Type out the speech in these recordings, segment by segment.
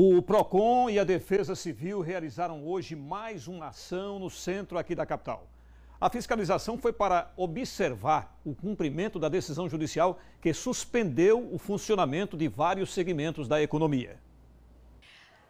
O PROCON e a Defesa Civil realizaram hoje mais uma ação no centro aqui da capital. A fiscalização foi para observar o cumprimento da decisão judicial que suspendeu o funcionamento de vários segmentos da economia.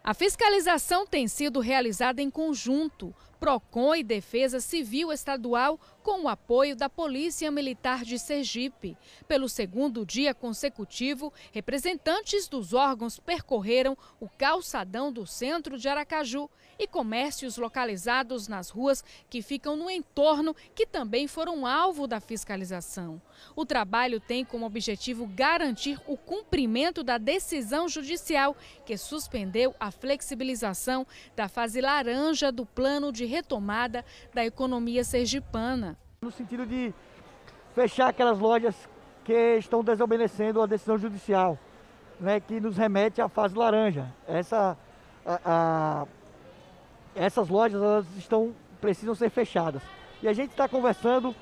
A fiscalização tem sido realizada em conjunto, PROCON e Defesa Civil Estadual, com o apoio da Polícia Militar de Sergipe. Pelo segundo dia consecutivo, representantes dos órgãos percorreram o calçadão do centro de Aracaju e comércios localizados nas ruas que ficam no entorno, que também foram alvo da fiscalização. O trabalho tem como objetivo garantir o cumprimento da decisão judicial que suspendeu a a flexibilização da fase laranja do plano de retomada da economia sergipana. No sentido de fechar aquelas lojas que estão desobedecendo a decisão judicial, né, que nos remete à fase laranja. Essa, a, a, essas lojas elas estão, precisam ser fechadas. E a gente está conversando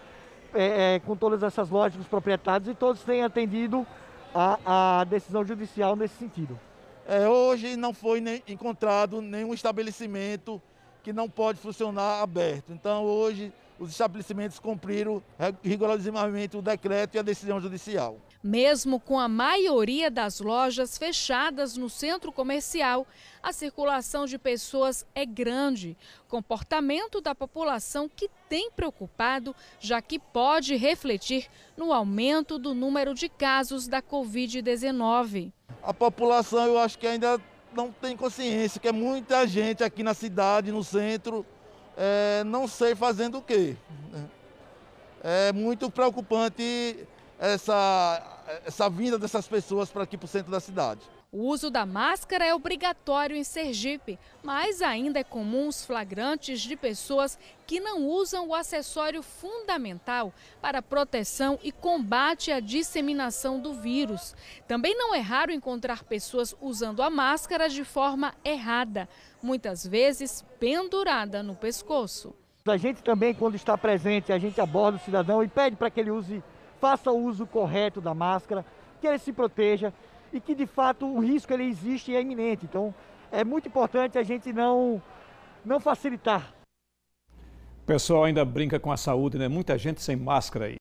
é, é, com todas essas lojas, com os proprietários, e todos têm atendido a, a decisão judicial nesse sentido. É, hoje não foi nem, encontrado nenhum estabelecimento que não pode funcionar aberto. Então, hoje, os estabelecimentos cumpriram rigorosamente o decreto e a decisão judicial. Mesmo com a maioria das lojas fechadas no centro comercial, a circulação de pessoas é grande. Comportamento da população que tem preocupado, já que pode refletir no aumento do número de casos da Covid-19 a população eu acho que ainda não tem consciência, que é muita gente aqui na cidade, no centro, é, não sei fazendo o quê. Né? É muito preocupante essa, essa vinda dessas pessoas para aqui para o centro da cidade. O uso da máscara é obrigatório em Sergipe, mas ainda é comum os flagrantes de pessoas que não usam o acessório fundamental para proteção e combate à disseminação do vírus. Também não é raro encontrar pessoas usando a máscara de forma errada, muitas vezes pendurada no pescoço. A gente também, quando está presente, a gente aborda o cidadão e pede para que ele use faça o uso correto da máscara, que ele se proteja e que de fato o risco ele existe e é iminente. Então é muito importante a gente não, não facilitar. O pessoal ainda brinca com a saúde, né? Muita gente sem máscara aí.